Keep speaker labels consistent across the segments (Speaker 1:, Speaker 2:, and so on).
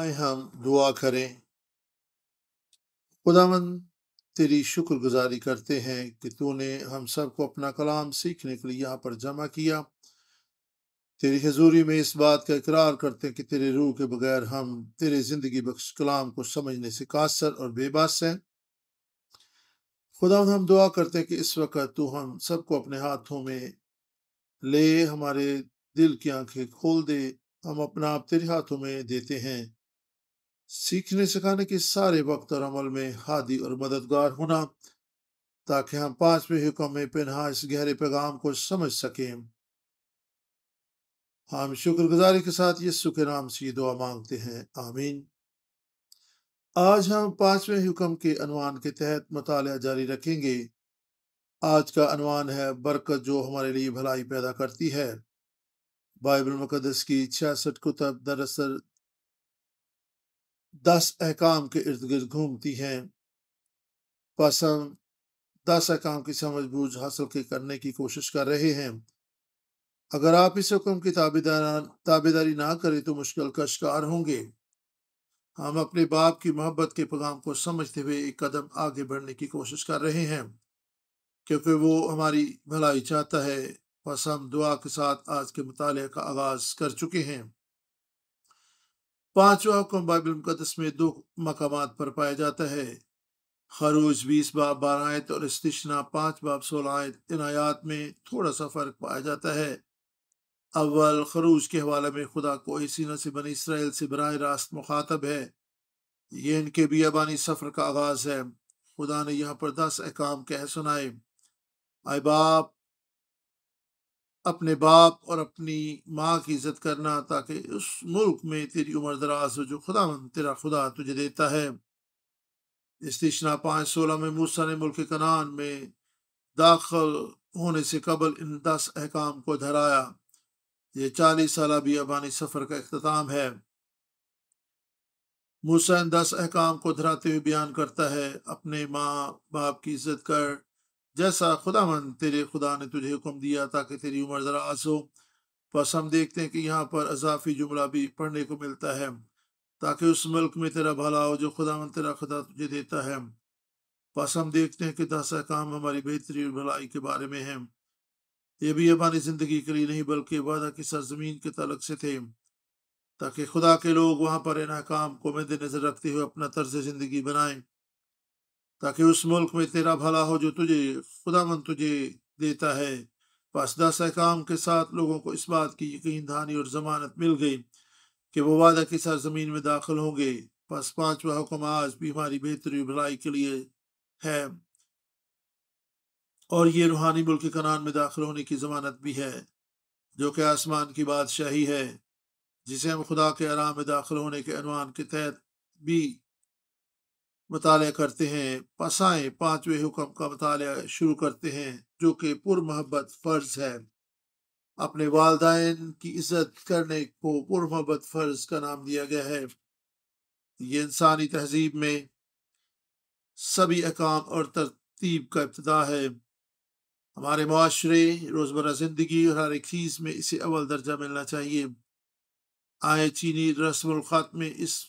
Speaker 1: आए हम दुआ करें खुदावन तेरी शुक्रगुजारी करते हैं कि तूने हम सबको अपना कलाम सीखने के लिए यहाँ पर जमा किया तेरी हजूरी में इस बात का इकरार करते हैं कि तेरे रूह के बगैर हम तेरे ज़िंदगी बख्श कलाम को समझने से कासर और बेबास हैं खुदा हम दुआ करते हैं कि इस वक्त तू हम सबको अपने हाथों में ले हमारे दिल की आंखें खोल दे हम अपना आप तेरे हाथों में देते हैं सीखने सिखाने के सारे वक्त और अमल में हादी और मददगार होना ताकि हम पांचवें हुक्म में पिनहा इस गहरे पैगाम को समझ सकें हम शुक्रगुजारी के साथ यस्सु के नाम से ये दुआ मांगते हैं आमीन आज हम पांचवें हुक्म के अनवान के तहत मताल जारी रखेंगे आज का अनवान है बरकत जो हमारे लिए भलाई पैदा करती है बाइबल मुकदस की छियासठ कुतब दरअसल दस अहकाम के इर्द गिर्द घूमती हैं पसंद दस अहकाम की समझ बूझ हासिल के करने की कोशिश कर रहे हैं अगर आप इस हुक्म की ताबेदार ताबेदारी ना करें तो मुश्किल का शिकार होंगे हम अपने बाप की मोहब्बत के पैगाम को समझते हुए एक कदम आगे बढ़ने की कोशिश कर रहे हैं क्योंकि वो हमारी भलाई चाहता है बस हम दुआ के साथ आज के मुताले का आगाज़ कर चुके हैं पांचवा हुक्म बाइबल मुकदस में दो मकाम पर पाया जाता है खरूज बीस बाब बारह आयत और इस्तना पाँच बाब सोलह आयत इन आयात में थोड़ा सा फ़र्क पाया जाता है अव्वल खरूज के हवाले में खुदा को सीना से बनी इसराइल से बर रास्त मुखातब है ये इनके बियाबानी सफ़र का आगाज़ है खुदा ने यहाँ पर दस अहकाम कह सुनाए अहबाब अपने बाप और अपनी माँ की इज्जत करना ताकि उस मुल्क में तेरी उम्र दराज हो जो खुदा तेरा खुदा तुझे देता है स्टेशना पाँच सोलह में मूसा ने मुल्क कनान में दाखिल होने से कबल इन दस अहकाम को धराया ये चालीस साल भी अबानी सफ़र का अख्ताम है मूसा इन दस अहकाम को धराते हुए बयान करता है अपने माँ बाप की इज्जत कर जैसा खुदावन तेरे खुदा ने तुझे हुक्म दिया ताकि तेरी उम्र दराज हो तो बस हम देखते हैं कि यहाँ पर अजाफी जुमला भी पढ़ने को मिलता है ताकि उस मुल्क में तेरा भला हो जो खुदावन तेरा खुदा तुझे देता है तो बस हम देखते हैं कि दस काम हमारी और भलाई के बारे में है ये भी हमारी जिंदगी के लिए नहीं बल्कि वादा की सरजमीन के तलक से थे ताकि खुदा के लोग वहाँ पर इन को मद्द नजर रखते हुए अपना तर्ज जिंदगी बनाएं ताकि उस मुल्क में तेरा भला हो जो तुझे खुदा मन तुझे देता है पासदा सहकाम के साथ लोगों को इस बात की यकीन दहानी और जमानत मिल गई कि वो वादा की सरजमीन में दाखिल होंगे बस पांचवा हुक्म आज भी हमारी बेहतरी भलाई के लिए है और ये रूहानी मुल्क कनान में दाखिल होने की जमानत भी है जो कि आसमान की बादशाही है जिसे हम खुदा के आराम में दाखिल होने के अनवान के तहत भी मताल करते हैं पसाएँ पांचवें हुक्म का मताल शुरू करते हैं जो कि पुरमहबत फ़र्ज़ है अपने वालदेन की इज्जत करने को पुरमहबत फ़र्ज़ का नाम दिया गया है ये इंसानी तहजीब में सभी अकाम और तरतीब का इब्तदा है हमारे माशरे रोज़मर्रा ज़िंदगी और हर एक चीज़ में इसे अव्वल दर्जा मिलना चाहिए आए चीनी रस्म में इस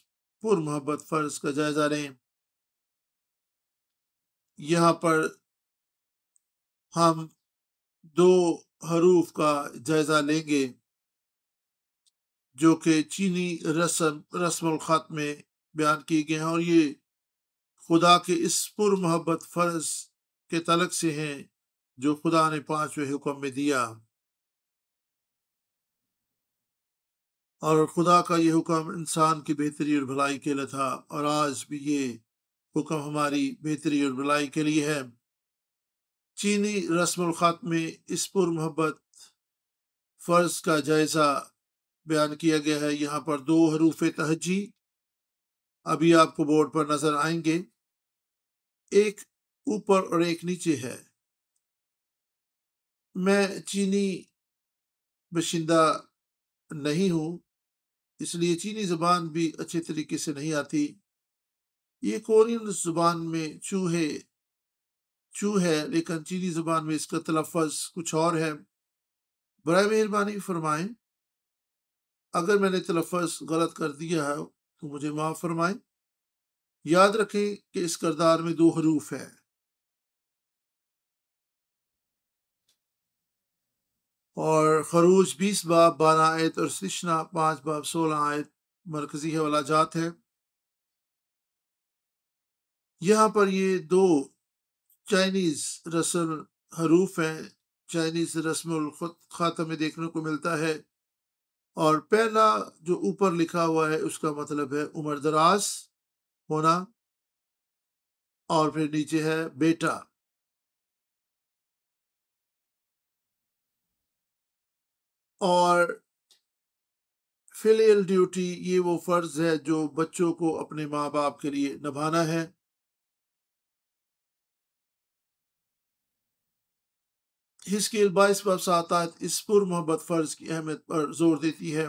Speaker 1: पुरमहबत फ़र्ज़ का जायज़ा लें यहाँ पर हम दो हरूफ का जायजा लेंगे जो कि चीनी रस्म रस्म ख़त में बयान किए गए हैं और ये खुदा के इस पुर मोहब्बत फ़र्ज के तलक से हैं जो खुदा ने पांचवें हुक्म में दिया और खुदा का ये हुक्म इंसान की बेहतरी और भलाई के लिए था और आज भी ये हुक्म हमारी बेहतरी और भलाई के लिए है चीनी रस्म में इस पुर मोहब्बत फ़र्ज का जायज़ा बयान किया गया है यहाँ पर दो हरूफ तहजी अभी आपको बोर्ड पर नज़र आएंगे एक ऊपर और एक नीचे है मैं चीनी बशिंदा नहीं हूँ इसलिए चीनी ज़बान भी अच्छे तरीके से नहीं आती ये कोरियन जुबान में चूहे चू है लेकिन चीनी जुबान में इसका तलफ़ कुछ और है बर मेहरबानी फरमाएं अगर मैंने तलफज गलत कर दिया है तो मुझे माफ़ फरमाएं याद रखें कि इस करदार में दो हरूफ है और खरूज बीस बाब बारह आयत और सृष्णा पाँच बाब सोलह आयत मरकजी हवाला जात है यहाँ पर ये दो चाइनीज रस्म हरूफ हैं चाइनीज रस्म खाता में देखने को मिलता है और पहला जो ऊपर लिखा हुआ है उसका मतलब है उम्र दराज होना और फिर नीचे है बेटा और फिलियल ड्यूटी ये वो फ़र्ज़ है जो बच्चों को अपने माँ बाप के लिए निभाना है हिस्कील बाईस बब इस पुर मोहब्बत फ़र्ज़ की अहमियत पर जोर देती है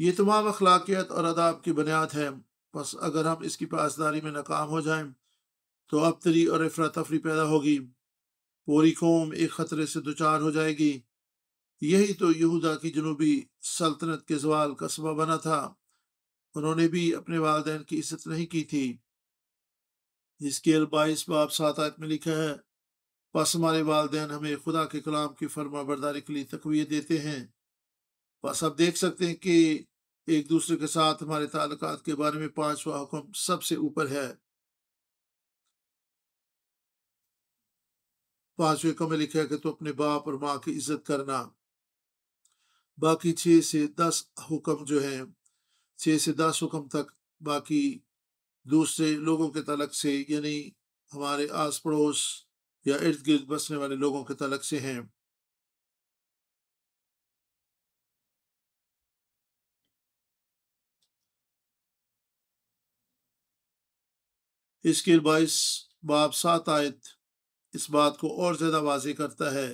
Speaker 1: ये तमाम अखलाकियत और अदाब की बुनियाद है बस अगर हम इसकी पासदारी में नाकाम हो जाएं तो अबतरी और अफरा तफरी पैदा होगी पूरी कौम एक ख़तरे से चार हो जाएगी यही तो यहूदा की जनूबी सल्तनत के जवाल का सबा बना था उन्होंने भी अपने वालदेन की इज्जत नहीं की थी इसके बाईस बाप सात में लिखा है बस हमारे वालदेन हमें खुदा के कलाम की फर्मा बरदारी के लिए तकवीत देते हैं बस आप देख सकते हैं कि एक दूसरे के साथ हमारे ताल्लुक के बारे में पांचवा हुक्म सबसे ऊपर है पांचवें हुक्म में लिखा है कि तो अपने बाप और माँ की इज्जत करना बाकी छः से दस हुक्म जो हैं छः से दस हुक्म तक बाकी दूसरे लोगों के तलक से यानी हमारे आस पड़ोस या इर्द गिर्द बसने वाले लोगों के तलक से हैं इसके बाईस बाप सात आयत इस बात को और ज्यादा वाजे करता है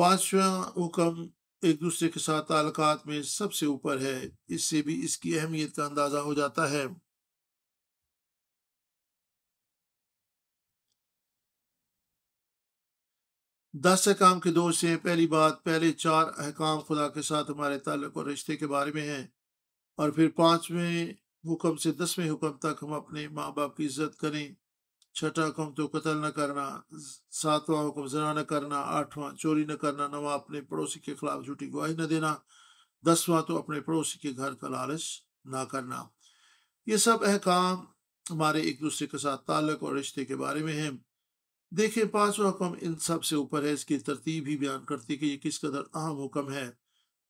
Speaker 1: पांचवा हुक्म एक दूसरे के साथ ताल्लुकात में सबसे ऊपर है इससे भी इसकी अहमियत का अंदाजा हो जाता है दस अहकाम के दौर से पहली बात पहले चार अहकाम खुदा के साथ हमारे ताल्लुक और रिश्ते के बारे में है और फिर पांचवें हुक्म से दसवें हुक्म तक हम अपने माँ बाप की इज्जत करें छठा हुक्म तो कत्ल न करना सातवां हुक्म जना न करना आठवां चोरी न करना नवा अपने पड़ोसी के खिलाफ झूठी गवाही न देना दसवां तो अपने पड़ोसी के घर का लालच ना करना ये सब अहकाम हमारे एक दूसरे के साथ ताल्लक और रिश्ते के बारे में है देखें पांचवा हुक्म इन सब से ऊपर है इसकी तरतीब ही बयान करती है कि ये किस कदर अहम हुक्म है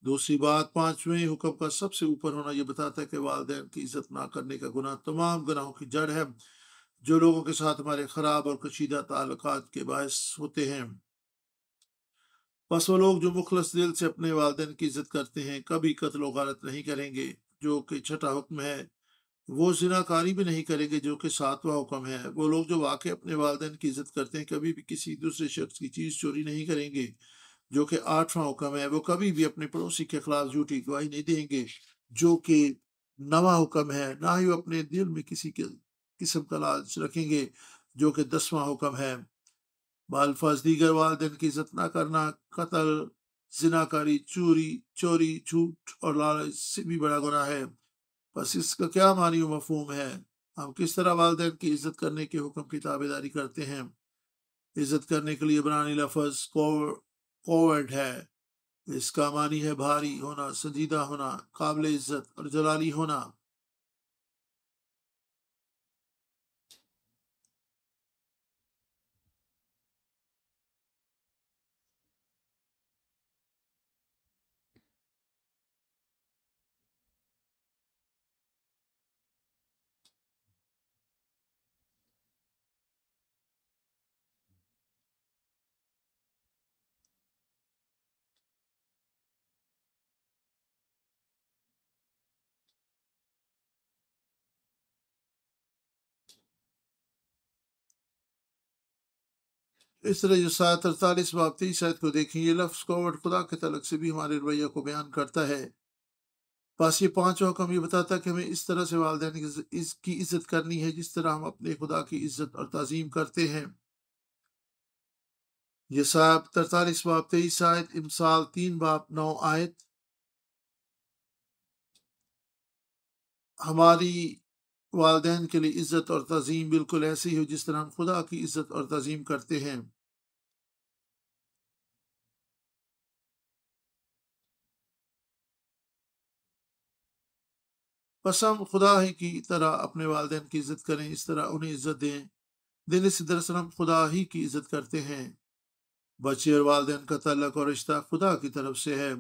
Speaker 1: दूसरी बात पांचवें हुक्म का सबसे ऊपर होना यह बताता है कि वालदेन की इज्जत ना करने का गुनाह तमाम गुनाहों की जड़ है जो लोगों के साथ हमारे ख़राब और कशीदा ताल्लुक के बायस होते हैं बस वो लोग जो मुखलस दिल से अपने वालदेन की इज्जत करते हैं कभी कत्ल वारत नहीं करेंगे जो कि छठा हुक्म है वो जिनाकारी भी नहीं करेंगे जो कि सातवा हुक्म है वो लोग जो वाकई अपने वाले की इज्जत करते हैं कभी भी किसी दूसरे शख्स की चीज़ चोरी नहीं करेंगे जो कि आठवां हुक्म है वो कभी भी अपने पड़ोसी के खिलाफ झूठी गवाही नहीं देंगे जो कि नवा हुक्म है ना ही वो अपने दिल में किसी के किस्म तलाश रखेंगे जो कि दसवां हुक्म है बालफाज दीगर वालदेन की इज्जत ना करना कत्ल जिनाकारी चोरी चोरी झूठ और लालच से भी बड़ा गुना है बस इसका क्या मानी मफहम है हम किस तरह वालदेन की इज्जत करने के हुक्म की ताबेदारी करते हैं इज्जत करने के लिए बरानी लफज कोवर्ड है इसका मानी है भारी होना संजीदा होना काबिल इज्जत और जलाली होना इस तरह जो सात अड़तालीस बाब शायद को देखें ये लफ्ज़ कोवट खुदा के तलक से भी हमारे रवैया को बयान करता है बस ये का हम ये बताता है कि हमें इस तरह से वालदे की इज्जत करनी है जिस तरह हम अपने खुदा की इज्जत और तज़ीम करते हैं ये साहब तरतालीस बाप तेईस आयत इमसाल तीन बाप नौ आयत हमारी वालदेन के लिए इज़्ज़त और तज़ीम बिल्कुल ऐसी हो जिस तरह हम खुदा की इज़्ज़त और तज़ीम करते हैं बस हम खुदा ही की तरह अपने वालदेन की इज़्ज़त करें इस तरह उन्हें इज़्ज़त दें दिल से दरअसल हम खुदा ही की इज़्ज़त करते हैं बच्चे और वालदेन का तलक और रिश्ता खुदा की तरफ से है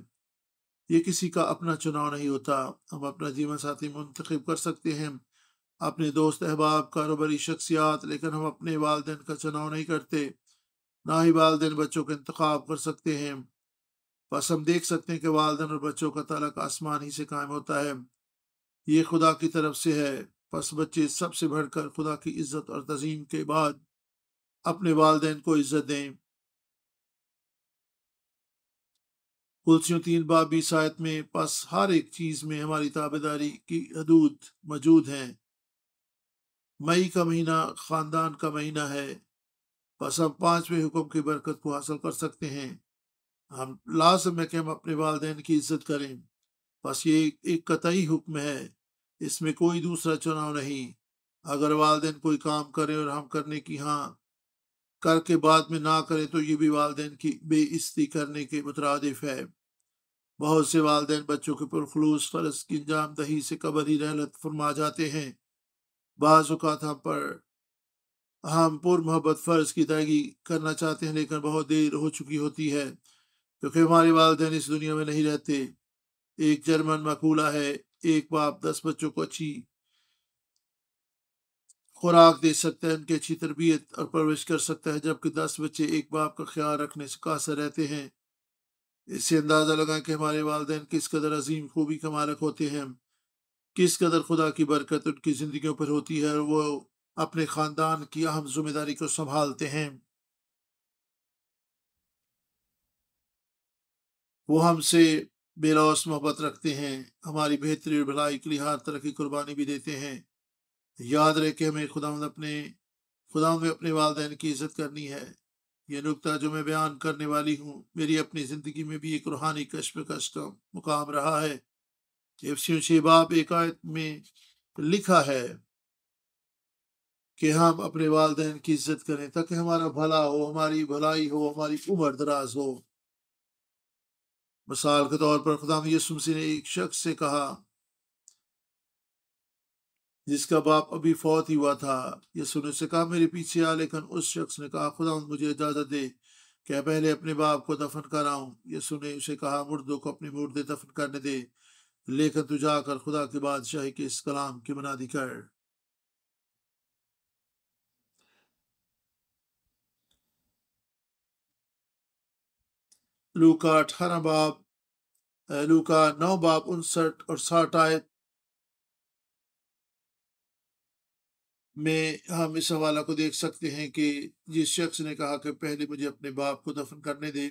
Speaker 1: ये किसी का अपना चुनाव नहीं होता हम अपना जीवन साथी मुंतखब कर सकते हैं अपने दोस्त अहबाब कारोबारी शख्सियात लेकिन हम अपने वालदेन का चुनाव नहीं करते ना ही वालदेन बच्चों का इंतखब कर सकते हैं बस हम देख सकते हैं कि वालदेन और बच्चों का तलक आसमान ही से कायम होता है ये खुदा की तरफ से है बस बच्चे सबसे बढ़कर खुदा की इज्जत और तजीम के बाद अपने वालदेन को इज्जत दें कुलसियों तीन बाबी सायत में बस हर एक चीज़ में हमारी ताबेदारी की हदूद मौजूद हैं मई का महीना खानदान का महीना है बस हम पांचवें हुक्म की बरकत को हासिल कर सकते हैं हम लाजम है कि हम अपने वालदे की इज्जत करें बस ये एक कतई हुक्म है इसमें कोई दूसरा चुनाव नहीं अगर वालदे कोई काम करें और हम करने की हाँ करके बाद में ना करें तो ये भी वालदे की बेइज्जती करने के मुतरदफ है बहुत से वालदेन बच्चों के पुरखलूस फर्ज की इंजाम दही से कबर ही रहलत फरमा जाते हैं बाज़ात हम पर हम पुर मोहब्बत फ़र्ज़ की अदायगी करना चाहते हैं लेकिन बहुत देर हो चुकी होती है क्योंकि हमारे वालदेन इस दुनिया में नहीं रहते एक जर्मन मकूला है एक बाप दस बच्चों को अच्छी खुराक दे सकते हैं उनकी अच्छी तरबियत और परवरिश कर सकता है जबकि दस बच्चे एक बाप का ख्याल रखने से कासर रहते हैं इससे अंदाज़ा लगा कि हमारे वालदेन किस कदर अजीम खूबी का मालक होते हैं किस कदर खुदा की बरकत उनकी ज़िंदगियों पर होती है और वो अपने ख़ानदान की अहम जिम्मेदारी को संभालते हैं वो हमसे बेलौस मोहब्बत रखते हैं हमारी बेहतरी और भलाई के लिए हर तरह की कुर्बानी भी देते हैं याद रहे कि हमें खुदा अपने खुदा में अपने वालदेन की इज्जत करनी है यह नुकता जो मैं बयान करने वाली हूँ मेरी अपनी ज़िंदगी में भी एक रूहानी कश्मकश का मुकाम रहा है एफसियों छः बाप एकायत में लिखा है कि हम अपने वालदेन की इज्जत करें ताकि हमारा भला हो हमारी भलाई हो हमारी उम्र दराज हो मिसाल के तौर पर खुदाम यसुमसी ने एक शख्स से कहा जिसका बाप अभी फौत ही हुआ था यसु ने उससे कहा मेरे पीछे आ लेकिन उस शख्स ने कहा खुदा मुझे इजाज़त दे क्या पहले अपने बाप को दफन कराऊं यसु ने उसे कहा मुर्दों को अपने मुर्दे दफन करने दे लेकर तू जाकर खुदा के बादशाही के इस कलाम की मनादी कर लू का अठारह बाप लू का नौ बाप उनसठ और साठ आय में हम इस हवाला को देख सकते हैं कि जिस शख्स ने कहा कि पहले मुझे अपने बाप को दफन करने दें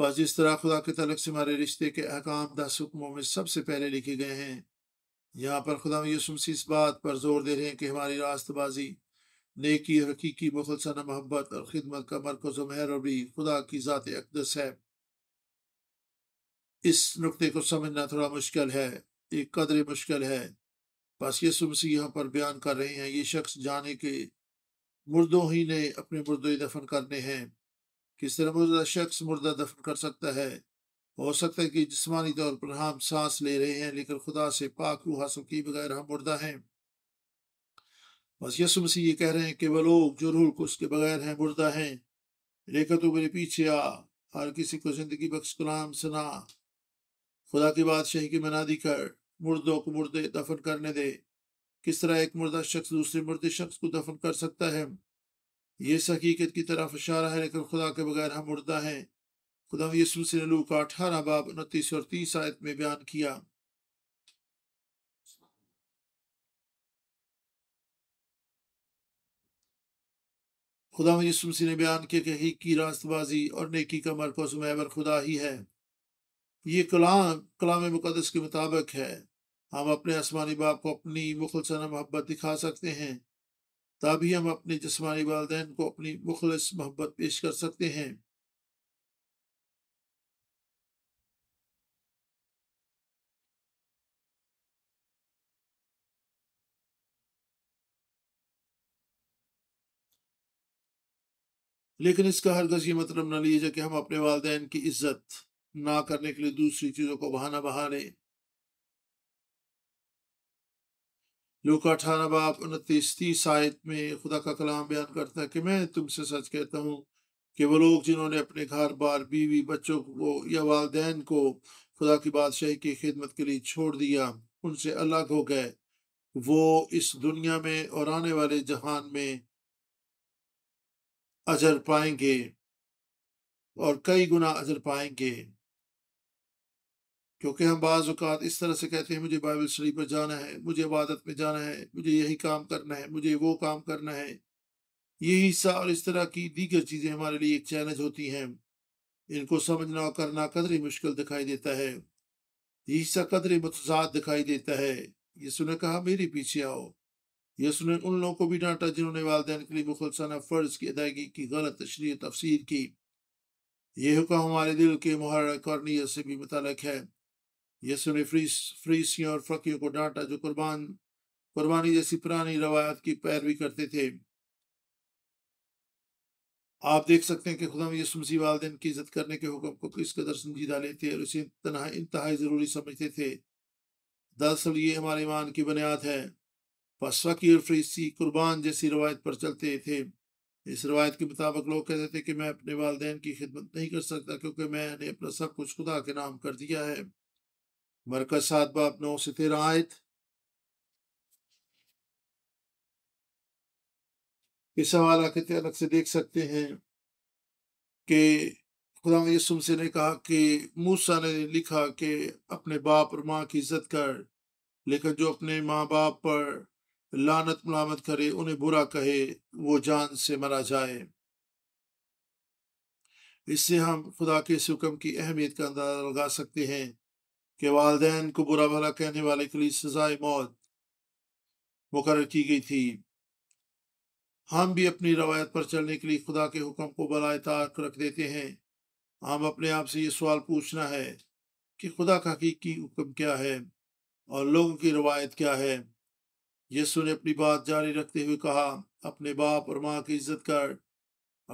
Speaker 1: बस जिस तरह खुदा के तलक से हमारे रिश्ते के अहकाम दस हुक्मों में सबसे पहले लिखे गए हैं यहाँ पर खुदा यसुमसी इस बात पर जोर दे रहे हैं कि हमारी रास्तबाजी नेकी और हकीकी मुखलसाना मोहब्बत और खिदमत का मरकज महर और भी खुदा की ज़ात अकदस है इस नुकते को समझना थोड़ा मुश्किल है एक कदर मुश्किल है बस ये सुमसी यहाँ पर बयान कर रहे हैं ये शख्स जाने के मुर्दों ही ने अपने मुर्दों दफन करने हैं कि मुर्दा शख्स मुर्दा दफन कर सकता है हो सकता है कि जिसमानी तौर पर हम सांस ले रहे हैं लेकिन खुदा से पाक रू हासिल किए बगैर हम मुर्दा हैं बस यसु मसीह ये कह रहे हैं कि वह लोग जो रूह को उसके बगैर हैं मुर्दा हैं लेकर तो मेरे पीछे आ हर किसी को जिंदगी बख्श कलाम सुना खुदा की बादशाही की मनादी कर मुर्दों को मुर्दे दफन करने दे किस तरह एक मुर्दा शख्स दूसरे मुर्दे शख्स को दफन कर सकता है ये हकीकत की तरफ इशारा है लेकिन खुदा के बगैर हम मुर्दा है खुदा यसुस ने लू का अठारह बाब उनतीस और तीस आयत में बयान किया खुदा यसुमसी ने बयान किया कि ही की रास्तबाजी और नेकी का मरकज मैबर खुदा ही है ये कलाम कलाम मुकदस के मुताबिक है हम अपने आसमानी बाप को अपनी मुखलसन मोहब्बत दिखा सकते हैं तभी हम अपने जिसमानी वाले को अपनी मुखलस मोहब्बत पेश कर सकते हैं लेकिन इसका हरगज ये मतलब न लीजिए कि हम अपने वालदेन की इज्जत ना करने के लिए दूसरी चीज़ों को बहाना बहा लें लू का अठारह बाप उनतीस तीस आयत में खुदा का कलाम बयान करता है कि मैं तुमसे सच कहता हूँ कि वो लोग जिन्होंने अपने घर बार बीवी बच्चों को या वालदे को खुदा की बादशाही की खिदमत के लिए छोड़ दिया उनसे अलग हो गए वो इस दुनिया में और आने वाले जहान में अजर पाएंगे और कई गुना अजर पाएंगे क्योंकि हम बाज़ अवत इस तरह से कहते हैं मुझे बाइबल स्टडी पर जाना है मुझे इबादत में जाना है मुझे यही काम करना है मुझे वो काम करना है ये हिस्सा और इस तरह की दीगर चीज़ें हमारे लिए एक चैलेंज होती हैं इनको समझना और करना कदर मुश्किल दिखाई देता है ये हिस्सा कदर मतजाद दिखाई देता है यसु ने कहा मेरे पीछे आओ यसु ने उन लोगों को भी डांटा जिन्होंने वालदे के लिए मुखलसाना फ़र्ज़ की अदायगी की गलत तशरी तफसीर की यह हुक्म हमारे दिल के मुहर करनी से भी मुतल है यसु ने फ्रीसियों और फकीर को डांटा जो कुर्बान कुर्बानी जैसी पुरानी रवायत की पैरवी करते थे आप देख सकते हैं कि खुदा यसु मसीह वालदेन की इज्जत करने के हुक्म को किस कदर संजीदा लेते और इसे तनहा इंतहाई ज़रूरी समझते थे दरअसल ये हमारे ईमान की बुनियाद है बस फकी और फ्रीसी कुर्बान जैसी रवायत पर चलते थे इस रवायत के मुताबिक लोग कहते थे कि मैं अपने वालदेन की खिदमत नहीं कर सकता क्योंकि मैंने अपना सब कुछ खुदा के नाम कर दिया है सात बाप नौ से तेरह आयत इस हवाला के तलक से देख सकते हैं कि खुदा यसुम से ने कहा कि मूसा ने लिखा कि अपने बाप और माँ की इज्जत कर लेकिन जो अपने माँ बाप पर लानत मलामत करे उन्हें बुरा कहे वो जान से मरा जाए इससे हम खुदा के इस हुक्म की अहमियत का अंदाजा लगा सकते हैं के वाले को बुरा भला कहने वाले के लिए सजाए मौत मुकर की गई थी हम भी अपनी रवायत पर चलने के लिए खुदा के हुक्म को बलाए ताक रख देते हैं हम अपने आप से ये सवाल पूछना है कि खुदा का हकीकी हुक्म क्या है और लोगों की रवायत क्या है यीशु ने अपनी बात जारी रखते हुए कहा अपने बाप और माँ की इज्जत कर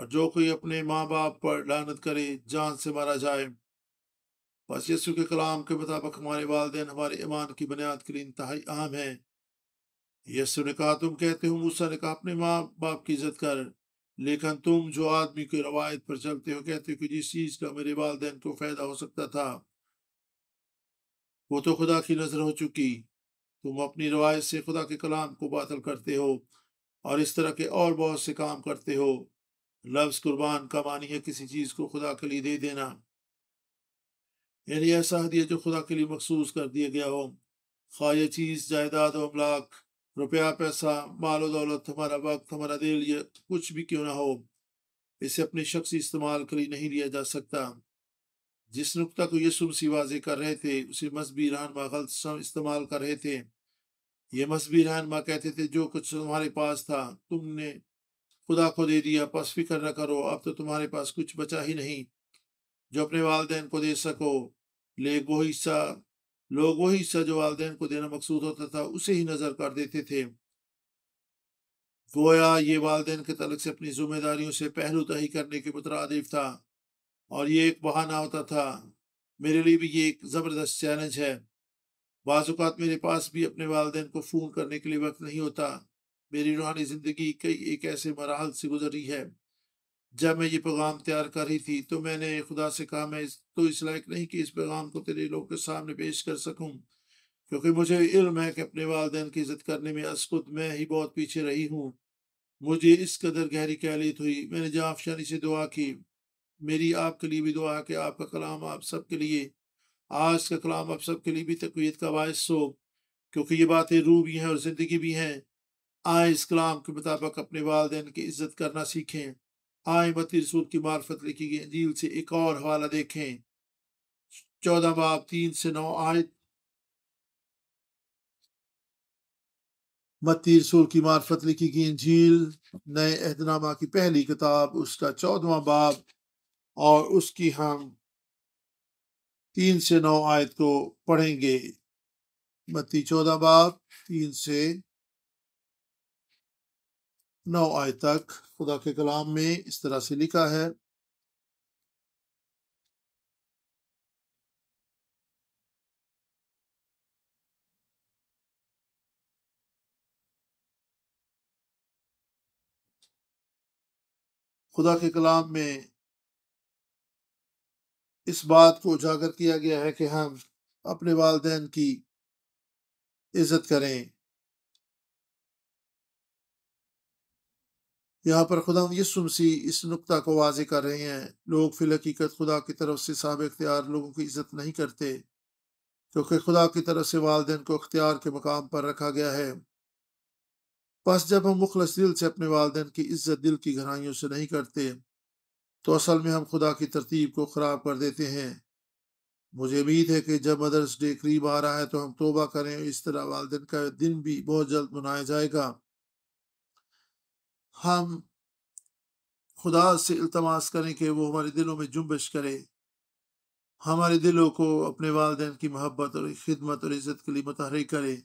Speaker 1: और जो कोई अपने माँ बाप पर लानत करे जान से मारा जाए बस यसु के कलाम के मुताबिक हमारे वालदेन हमारे ईमान की बुनियाद के लिए इंतहाई अहम है यसु ने कहा तुम कहते हो मूसा ने कहा अपने माँ बाप की इज्जत कर लेकिन तुम जो आदमी की रवायत पर चलते हो कहते हो कि जिस चीज का मेरे वालदेन को फायदा हो सकता था वो तो खुदा की नजर हो चुकी तुम अपनी रवायत से खुदा के कलाम को बातल करते हो और इस तरह के और बहुत से काम करते हो लफ्ज कुर्बान का मानी है किसी चीज को खुदा के लिए दे देना यानी ऐसा हदिया जो खुदा के लिए मखसूस कर दिया गया हो खा ये चीज़ जायदाद और अमलाक रुपया पैसा मालो दौलत हमारा वक्त हमारा दिल या कुछ भी क्यों ना हो इसे अपने शख्स इस्तेमाल के लिए नहीं लिया जा सकता जिस नुकता को यसु मसीह वाजे कर रहे थे उसे मजहबी रहन गलत इस्तेमाल कर रहे थे ये मजहबी रहन कहते थे जो कुछ तुम्हारे पास था तुमने खुदा को दे दिया बस फिक्र न करो अब तो तुम्हारे पास कुछ बचा ही नहीं जो अपने वालदेन को दे सको ले वो हिस्सा लोग वो हिस्सा जो वालदे को देना मकसूद होता था उसे ही नजर कर देते थे गोया ये वालदेन के तलक से अपनी जिम्मेदारियों से पहलू तही करने के मुतरदिफ था और ये एक बहाना होता था मेरे लिए भी ये एक ज़बरदस्त चैलेंज है बाजुकात मेरे पास भी अपने वालदेन को फ़ोन करने के लिए वक्त नहीं होता मेरी रूहानी ज़िंदगी कई एक ऐसे मराहल से रही है जब मैं ये पैगाम तैयार कर रही थी तो मैंने खुदा से कहा मैं तो इस लायक नहीं कि इस पैगाम को तेरे लोग के सामने पेश कर सकूं क्योंकि मुझे इल्म है कि अपने वालदे की इज्जत करने में असकुद मैं ही बहुत पीछे रही हूँ मुझे इस कदर गहरी कैलियत हुई मैंने जाफशानी से दुआ की मेरी आपके लिए भी दुआ कि आपका कलाम आप सब के लिए आज का कलाम आप सब के लिए भी तकवीत का बायस हो क्योंकि ये बातें रूह भी हैं और ज़िंदगी भी हैं आए इस कलाम के मुताबिक अपने वालदेन की इज्जत करना सीखें आयमती रसूल की मार्फत लिखी गई अंजील से एक और हवाला देखें चौदह बाब तीन से नौ आयत मती रसूल की मार्फत लिखी गई अंजील नए अहदनामा की पहली किताब उसका चौदवा बाब और उसकी हम तीन से नौ आयत को पढ़ेंगे मत्ती चौदह बाब तीन से नौ आय तक खुदा के कलाम में इस तरह से लिखा है खुदा के कलाम में इस बात को उजागर किया गया है कि हम अपने वालदेन की इज्जत करें यहाँ पर खुदा यसुमसी इस नुकता को वाजे कर रहे हैं लोग फिल हकीकत खुदा की तरफ से साब इख्तियार लोगों की इज्जत नहीं करते क्योंकि खुदा की तरफ से वालदेन को अख्तियार के मकाम पर रखा गया है बस जब हम मुखलस दिल से अपने वालदेन की इज्जत दिल की गहराइयों से नहीं करते तो असल में हम खुदा की तरतीब को ख़राब कर देते हैं मुझे उम्मीद है कि जब मदर्स डे करीब आ रहा है तो हम तोबा करें इस तरह वालदेन का दिन भी बहुत जल्द मनाया जाएगा हम खुदा से अल्तमास करें कि वो हमारे दिलों में जुम्बश करे हमारे दिलों को अपने वालदे की मोहब्बत और खिदमत और इज़्ज़त के लिए मतहर करे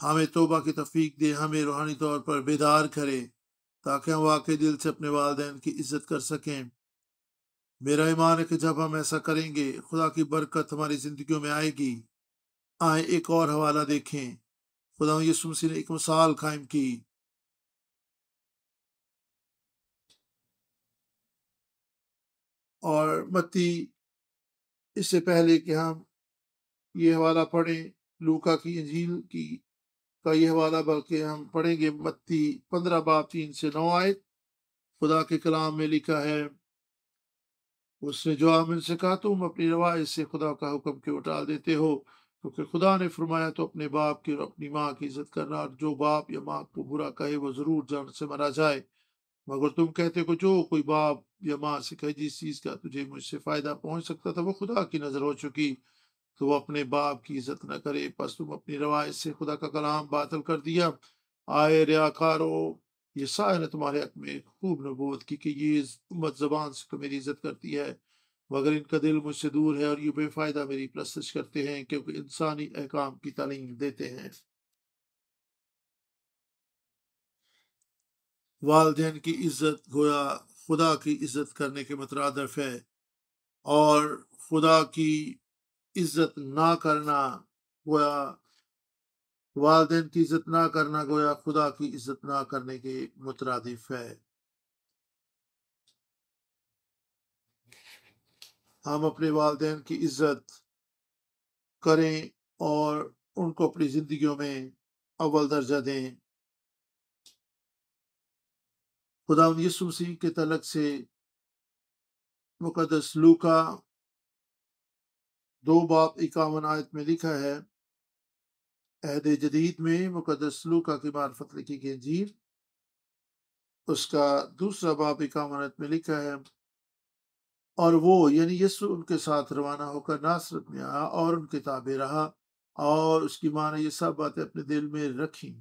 Speaker 1: हमें तोबा की तफीक दे हमें रूहानी तौर पर बेदार करे ताकि हम वाकई दिल से अपने वालदे की इज़्ज़त कर सकें मेरा ईमान है कि जब हम ऐसा करेंगे खुदा की बरकत हमारी ज़िंदगी में आएगी आए एक और हवाला देखें खुदा यसुमसी ने एक मिसाल कायम की और मत्ती इससे पहले कि हम ये हवाला पढ़ें लूका की अंजील की का ये हवाला बल्कि हम पढ़ेंगे मत्ती पंद्रह बाप तीन से नौ आए खुदा के कलाम में लिखा है उसने जो आम से कहा तुम अपनी रवायत से खुदा का हुक्म क्यों उठा देते हो क्योंकि तो खुदा ने फरमाया तो अपने बाप की और अपनी माँ की इज्जत करना और जो बाप या माँ को बुरा कहे वो जरूर जान से मरा जाए मगर तुम कहते को जो कोई बाप या माँ से कहे जिस चीज़ का तुझे मुझसे फ़ायदा पहुँच सकता था वो खुदा की नज़र हो चुकी तो वो अपने बाप की इज्जत न करे बस तुम अपनी रवायत से खुदा का कलाम बातल कर दिया आए रियाकारो ये साय ने तुम्हारे हक में खूब नबूत की कि ये उम्मत जबान से तो मेरी इज्जत करती है मगर इनका दिल मुझसे दूर है और ये बेफायदा मेरी प्रस्तश करते हैं क्योंकि इंसानी अहकाम की तालीम देते हैं वालदेन की इज्जत गोया खुदा की इज्जत करने के मुतरदफ है और खुदा की इज्जत ना करना गोया वालदेन की इज्जत ना करना गोया खुदा की इज्जत ना करने के मुतरदफ है हम अपने वालदेन की इज्जत करें और उनको अपनी ज़िंदगियों में अव्वल दर्जा दें खुदा यसु मसीह के तलक से मुकदस लूका दो बाप इक्यावन आयत में लिखा है अहद जदीद में मुकदस लूका की मार्फत लिखी गई जीर उसका दूसरा बाप इक्यावन आयत में लिखा है और वो यानी यसु उनके साथ रवाना होकर नासरत में आया और उनके ताबे रहा और उसकी माँ ने ये सब बातें अपने दिल में रखी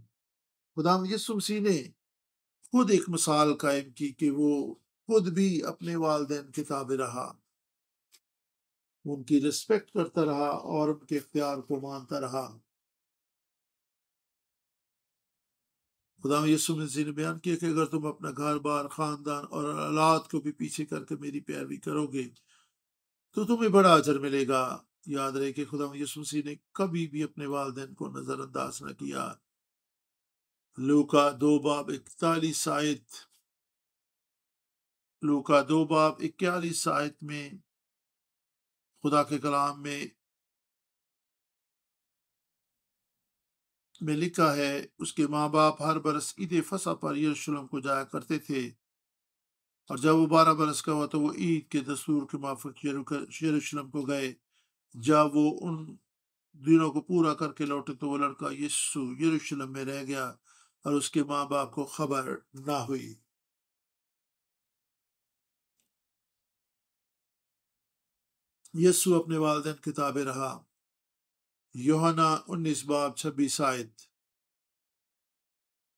Speaker 1: खुदा यसु मसीह ने खुद एक मिसाल कायम की कि वो खुद भी अपने वालदेन के ताबे रहा उनकी रिस्पेक्ट करता रहा और उनके इख्तियार को मानता रहा खुदा यसु मसीह ने बयान किया कि अगर तुम अपना घर बार खानदान और औलाद को भी पीछे करके मेरी पैरवी करोगे तो तुम्हें बड़ा अजर मिलेगा याद रहे कि खुदा यसु मसीह ने कभी भी अपने वालदेन को नज़रअंदाज न किया लूका दो बाब इकतालीस आयत लूका दो बाब इक्यालीस आयत में खुदा के कलाम में में लिखा है उसके माँ बाप हर बरस ईद फसा पर यरूशलेम को जाया करते थे और जब वो बारह बरस का हुआ तो वो ईद के दस्तूर के माफिक यरूशलेम को गए जब वो उन दिनों को पूरा करके लौटे तो वो लड़का यीशु यरूशलेम में रह गया और उसके माँ बाप को खबर ना हुई यस्सु अपने वालदेन के ताबे रहा योहाना उन्नीस बाब छब्बीस आयत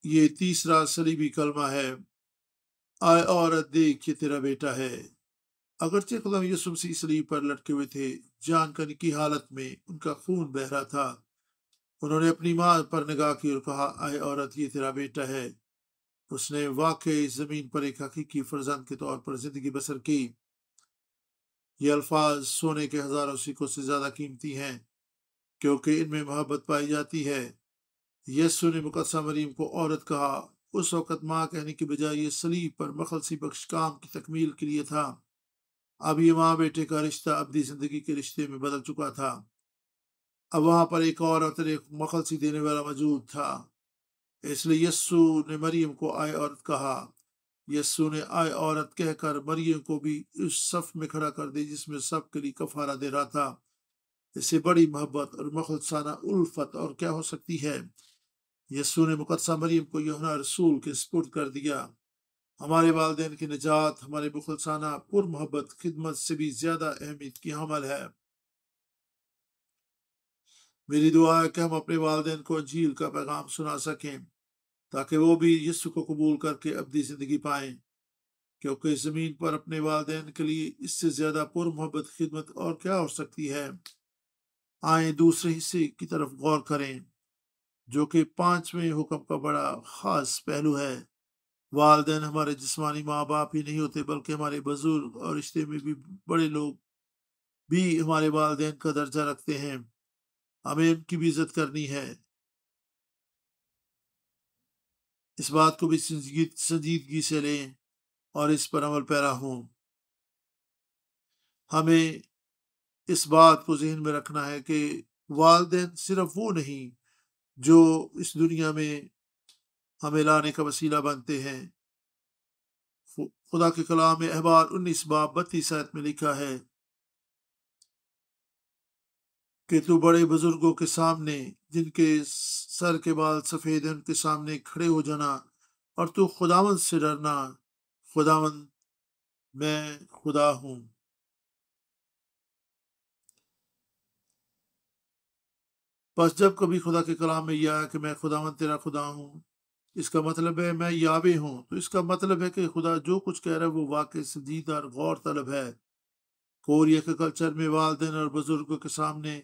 Speaker 1: ये तीसरा सलीबी कलमा है आय औरत देख ये तेरा बेटा है अगरचे यसुम यसुमसी सलीब पर लटके हुए थे जान की हालत में उनका खून बह रहा था उन्होंने अपनी माँ पर निगाह की और कहा आए औरत ये तेरा बेटा है उसने वाकई जमीन पर एक हकीकी फर्जंद के तौर पर जिंदगी बसर की ये अल्फाज सोने के हजारों सिक्कों से ज्यादा कीमती हैं क्योंकि इनमें मोहब्बत पाई जाती है यस्सु ने मुकदसा मरीम को औरत कहा उस वक़्त माँ कहने के बजाय ये सलीब पर मखलसी बख्श काम की तकमील के लिए था अब ये माँ बेटे का रिश्ता अबदी जिंदगी के रिश्ते में बदल चुका था अब वहां पर एक और औरत एक सी देने वाला मौजूद था इसलिए यस्सु ने मरियम को आए औरत कहा यस्सु ने आए औरत कहकर मरियम को भी उस सफ में खड़ा कर दी जिसमें सब के लिए कफारा दे रहा था इससे बड़ी मोहब्बत और मखलसाना उल्फत और क्या हो सकती है यस्सु ने मुकदसा मरियम को यहुना रसूल के सपुर्द कर दिया हमारे वालदेन की निजात हमारे मुखलसाना पुर मोहब्बत खिदमत से भी ज्यादा अहमियत की हमल है मेरी दुआ है कि हम अपने वालदेन को झील का पैगाम सुना सकें ताकि वो भी यस्व को कबूल करके अपनी ज़िंदगी पाएँ क्योंकि ज़मीन पर अपने वालदेन के लिए इससे ज़्यादा मोहब्बत खिदमत और क्या हो सकती है आए दूसरे हिस्से की तरफ गौर करें जो कि पाँचवें हुक्म का बड़ा ख़ास पहलू है वालदेन हमारे जिसमानी माँ बाप ही नहीं होते बल्कि हमारे बुजुर्ग और रिश्ते में भी बड़े लोग भी हमारे वालदेन का दर्जा रखते हैं हमें उनकी भी इज्जत करनी है इस बात को भी संजीदगी से लें और इस पर अमल पैरा हों हमें इस बात को जहन में रखना है कि वालदे सिर्फ वो नहीं जो इस दुनिया में हमें लाने का वसीला बनते हैं खुदा के कलाम अहबार उन्नीस बाब बत्तीस में लिखा है कि तू बड़े बुजुर्गों के सामने जिनके सर के बाल सफ़ेद हैं उनके सामने खड़े हो जाना और तू खुदावन से डरना खुदावन मैं खुदा हूँ बस जब कभी खुदा के कलाम में यह आया कि मैं खुदावन तेरा खुदा हूँ इसका मतलब है मैं यावे हूँ तो इसका मतलब है कि खुदा जो कुछ कह रहा है वो वाकई संजीदा और गौर तलब है कोरिया के कल्चर में वालदेन और बुजुर्गों के सामने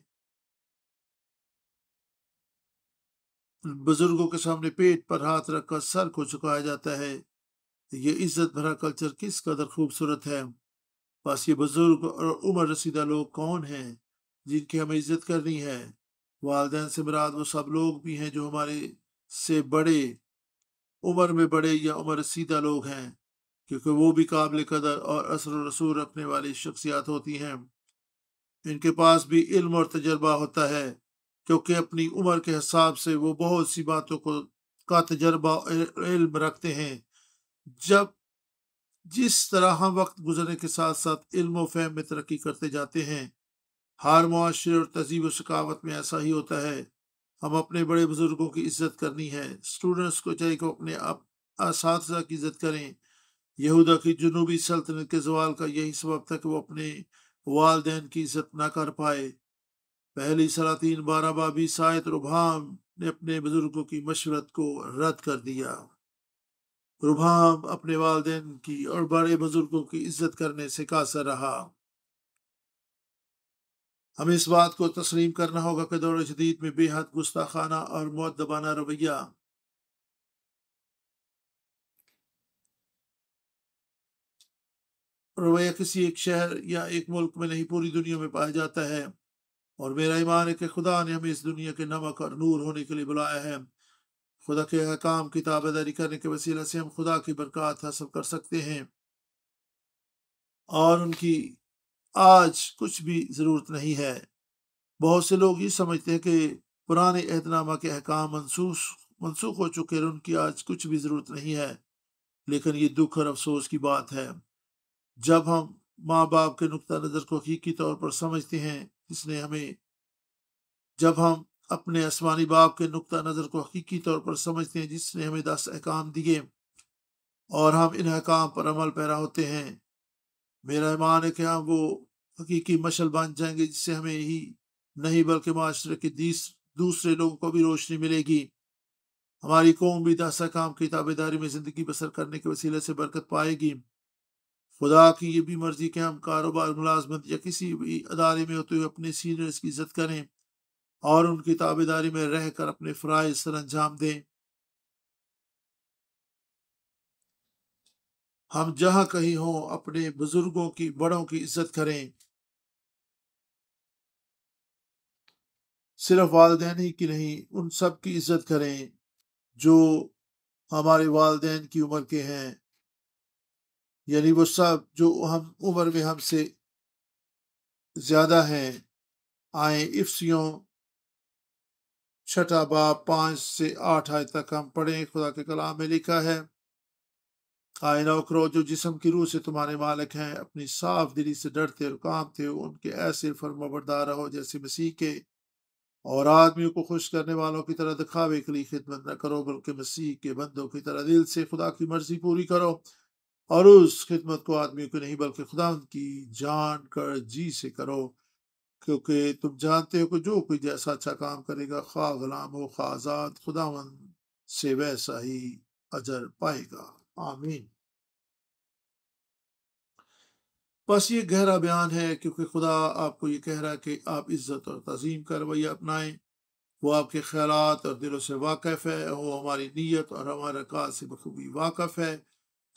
Speaker 1: बुजुर्गों के सामने पेट पर हाथ रखकर सर को झुकाया जाता है ये इज्जत भरा कल्चर किस कदर खूबसूरत है बस ये बुजुर्ग और उम्र रसीदा लोग कौन हैं जिनकी हमें इज्जत करनी है वालदे से मराद वो सब लोग भी हैं जो हमारे से बड़े उम्र में बड़े या उम्र रसीदा लोग हैं क्योंकि वो भी काबिल कदर और असर रसूल रखने वाली शख्सियात होती हैं इनके पास भी इल्म और तजर्बा होता है क्योंकि अपनी उम्र के हिसाब से वो बहुत सी बातों को का तजर्बा इल्म रखते हैं जब जिस तरह हम वक्त गुजरने के साथ साथ इल्म फहम में तरक्की करते जाते हैं हर मुआरे और तहजीब सकावत में ऐसा ही होता है हम अपने बड़े बुजुर्गों की इज्जत करनी है स्टूडेंट्स को चाहिए कि अपने आप इस की इज्जत करें यहूदा की जुनूबी सल्तनत के जवाल का यही सबब था कि वो अपने वालदेन की इज्जत ना कर पाए पहली सलातीन बारा बाबी सायत रुभाम ने अपने बुजुर्गों की मशवरत को रद्द कर दिया रुभाम अपने वालदे की और बड़े बुजुर्गों की इज्जत करने से कासर रहा हमें इस बात को तस्लीम करना होगा कि दौर जदीद में बेहद गुस्ताखाना और मुद्दबाना रवैया रवैया किसी एक शहर या एक मुल्क में नहीं पूरी दुनिया में पाया जाता है और मेरा ईमान है कि खुदा ने हमें इस दुनिया के नमक और नूर होने के लिए बुलाया है खुदा के अहकाम की ताबेदारी करने के वसीला से हम खुदा की बरकत हासिल कर सकते हैं और उनकी आज कुछ भी ज़रूरत नहीं है बहुत से लोग ये समझते हैं कि पुराने अहदनामा के अहकाम मनसूस मनसूख हो चुके हैं उनकी आज कुछ भी ज़रूरत नहीं है लेकिन ये दुख और अफसोस की बात है जब हम माँ बाप के नुक़ नज़र को हकीकी तौर पर समझते हैं जिसने हमें जब हम अपने आसमानी बाप के नुक़ा नज़र को हकीकी तौर पर समझते हैं जिसने हमें दस अहकाम दिए और हम इन अहकाम पर अमल पैरा होते हैं मेरा ईमान है कि हम वो हकीकी मशल बन जाएंगे जिससे हमें ही नहीं बल्कि माशरे के दूसरे लोगों को भी रोशनी मिलेगी हमारी कौम भी दस अहकाम की ताबेदारी में ज़िंदगी बसर करने के वसीले से बरकत पाएगी खुदा की ये भी मर्जी के हम कारोबार मुलाजमत या किसी भी अदारे में होते हुए अपने सीनियर्स की इज्जत करें और उनकी ताबेदारी में रह कर अपने फ़राइज सर अंजाम दें हम जहाँ कहीं हों अपने बुजुर्गों की बड़ों की इज्जत करें सिर्फ वालदेन ही की नहीं उन सब की इज्जत करें जो हमारे वालदेन की उम्र के हैं यानी वो सब जो हम उम्र में हमसे ज्यादा हैं आए इफ्सियों छठा बाप पांच से आठ आय तक हम पढ़े खुदा के कलाम में लिखा है आए नौकरो करो जो जिसम की रूह से तुम्हारे मालिक हैं अपनी साफ दिली से डरते और काम थे उनके ऐसे फर्मबरदार रहो जैसे मसीह के और आदमियों को खुश करने वालों की तरह दिखावे के लिए खिदमत न करो बल्कि मसीह के बंदों की तरह दिल से खुदा की मर्जी पूरी करो और उस खिदमत को आदमी को नहीं बल्कि खुदा की जान कर जी से करो क्योंकि तुम जानते हो कि जो कोई जैसा अच्छा काम करेगा खा गुलाम हो खा आज़ाद खुदावन से वैसा ही अजर पाएगा आमीन बस ये गहरा बयान है क्योंकि खुदा आपको ये कह रहा है कि आप इज्जत और तजीम का रवैया अपनाएं वो आपके ख्याल और दिलों से वाकफ़ है वो हमारी नीयत और हमारे काज से बखूबी वाकफ़ है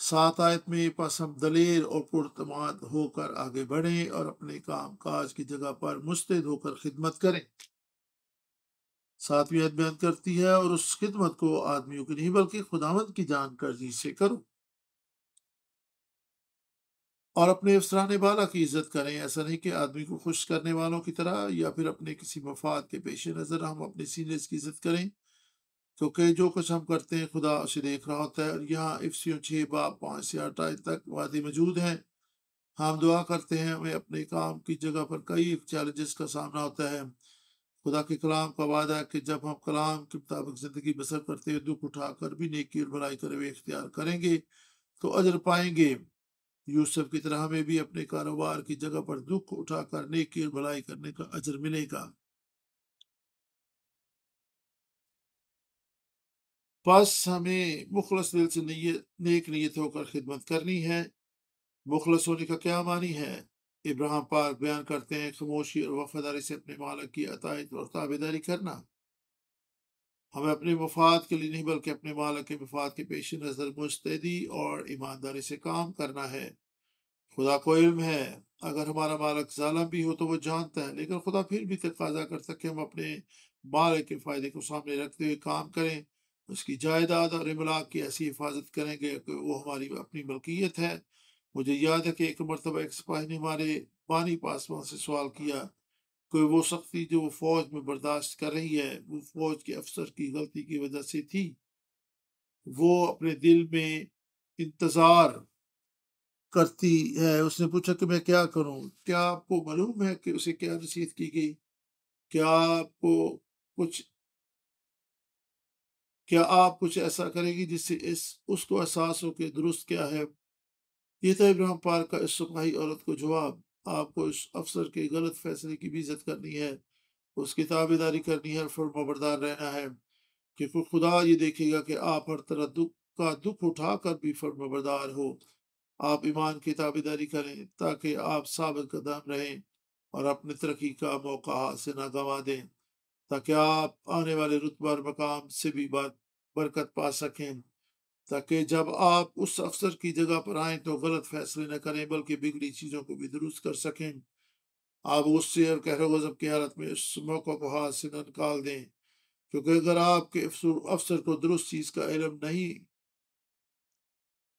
Speaker 1: सात आयत में बस हम दलेर और पुरतमाद होकर आगे बढ़ें और अपने काम काज की जगह पर मुस्तैद होकर खिदमत करें सातवीं आयत बयान करती है और उस खिदमत को आदमियों की नहीं बल्कि खुदावंत की जानकर्जी से करो और अपने अफसरान बाला की इज्जत करें ऐसा नहीं कि आदमी को खुश करने वालों की तरह या फिर अपने किसी मफाद के पेश नज़र हम अपने सीनियर्स की इज्जत करें तो क्योंकि जो कुछ हम करते हैं खुदा उसे देख रहा होता है और यहाँ इफ्सियों छः बाप पाँच से आठ आज तक वादे मौजूद हैं हम दुआ करते हैं हमें अपने काम की जगह पर कई चैलेंजेस का सामना होता है खुदा के कलाम का वादा है कि जब हम कलाम के मुताबिक ज़िंदगी बसर करते हुए दुख उठाकर भी नेकी और भलाई कर हुए इख्तियार करेंगे तो अजर पाएंगे यूसुफ की तरह हमें भी अपने कारोबार की जगह पर दुख उठाकर नेकी और भलाई करने का अजर मिलेगा बस हमें मुखलस दिल से नीयत नेक नीयत होकर खिदमत करनी है मुखलस होने का क्या मानी है इब्राहिम पाक बयान करते हैं खामोशी और वफादारी से अपने मालक की अतायत और ताबेदारी करना हमें अपने मफाद के लिए नहीं बल्कि अपने मालक के मफाद के पेश नज़र मुस्तैदी और ईमानदारी से काम करना है खुदा को इल्म है अगर हमारा मालक जालम भी हो तो वह जानता है लेकिन खुदा फिर भी तकाजा कर सके हम अपने मालक के फ़ायदे को सामने रखते हुए काम करें उसकी जायदाद और इमलाक की ऐसी हिफाजत करेंगे कि वो हमारी अपनी मलकियत है मुझे याद है कि एक मरतबा एक सिपाही ने हमारे बानी पासवान से सवाल किया कोई वो सख्ती जो वो फौज में बर्दाश्त कर रही है वो फौज के अफसर की गलती की वजह से थी वो अपने दिल में इंतज़ार करती है उसने पूछा कि मैं क्या करूं क्या आपको मालूम है कि उसे क्या नसीहत की गई क्या आपको कुछ क्या आप कुछ ऐसा करेगी जिससे इस उसको एहसास हो कि दुरुस्त क्या है यह था तो इब्राहिम पार्क का इस सुपाही औरत को जवाब आपको इस अफसर के गलत फैसले की भी इज्जत करनी है उसकी ताबेदारी करनी है और फरमाबरदार रहना है कि फिर खुदा ये देखेगा कि आप हर तरह दुख का दुख उठा कर भी फर्मबरदार हो आप ईमान की ताबेदारी करें ताकि आप साबित कदम रहें और अपनी तरक्की का मौका हाथ से ना गंवा दें ताकि आप आने वाले रुतबा और मकाम से भी बात बरकत पा सकें ताकि जब आप उस अफसर की जगह पर आए तो गलत फैसले न करें बल्कि बिगड़ी चीज़ों को भी दुरुस्त कर सकें आप गुस्से और कहर गजब की हालत में उस मौक़े को हाथ से निकाल दें क्योंकि अगर आपके अफसर को दुरुस्त चीज़ का इलम नहीं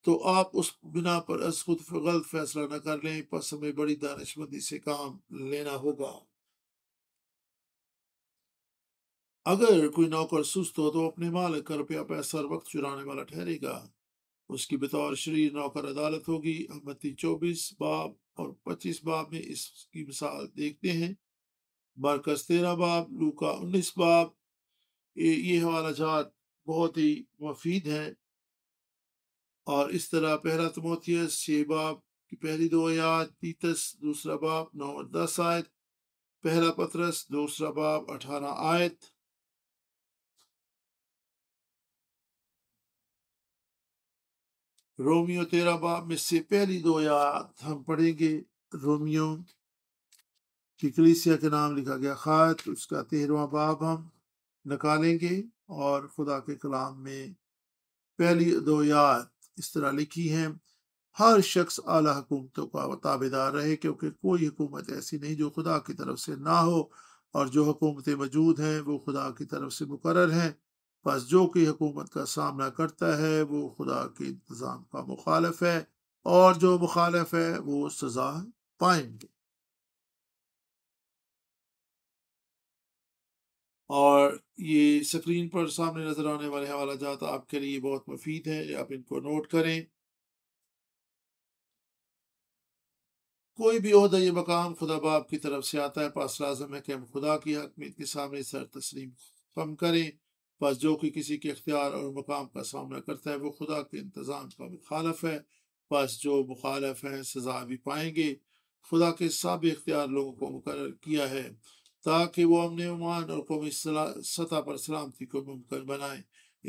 Speaker 1: तो आप उस बिना पर खुद गलत फैसला न कर लें पस में बड़ी दानशमंदी से काम लेना होगा अगर कोई नौकर सुस्त हो तो अपने मालिक का रुपया पैसा हर वक्त चुराने वाला ठहरेगा उसकी बतौर शरीर नौकर अदालत होगी अहमती चौबीस बाब और पच्चीस बाब में इसकी मिसाल देखते हैं मरकज तेरह बाब लूका उन्नीस बाब ये हवाला जात बहुत ही मफीद है और इस तरह पहला तमोथियस छः बाब की पहली दो आयात तीतस दूसरा बाब नौ और दस आयत पहला पतरस दूसरा बाब अठारह आयत रोमियो तेरा बाप में से पहली दो याद हम पढ़ेंगे रोमियो की कलिसिया के नाम लिखा गया खात उसका तेरवा बाप हम निकालेंगे और खुदा के कलाम में पहली दो याद इस तरह लिखी है हर शख्स आला हुकूमतों का ताबेदार रहे क्योंकि कोई हुकूमत ऐसी नहीं जो खुदा की तरफ से ना हो और जो हुकूमतें मौजूद हैं वो खुदा की तरफ से मुकर हैं बस जो कि हुकूमत का सामना करता है वो खुदा के इंतज़ाम का मुखालफ है और जो मुखालफ है वो सजा पाएंगे और ये स्क्रीन पर सामने नज़र आने वाले हवाला जात आपके लिए बहुत मुफीद है आप इनको नोट करें कोई भी अहदा ये मकाम खुदा बाप की तरफ से आता है पास लाजम है कि हम खुदा की हकमीत के सामने सर तस्लीम कम करें बस जो कि किसी के इख्तियार और मकाम का सामना करता है वो खुदा के इंतज़ाम का मुखालफ है बस जो मुखालफ हैं सजा भी पाएंगे खुदा के सब इख्तियार लोगों को मुकर किया है ताकि वो अमन उमान और कौमी सतह पर सलामती को मुमकिन बनाएं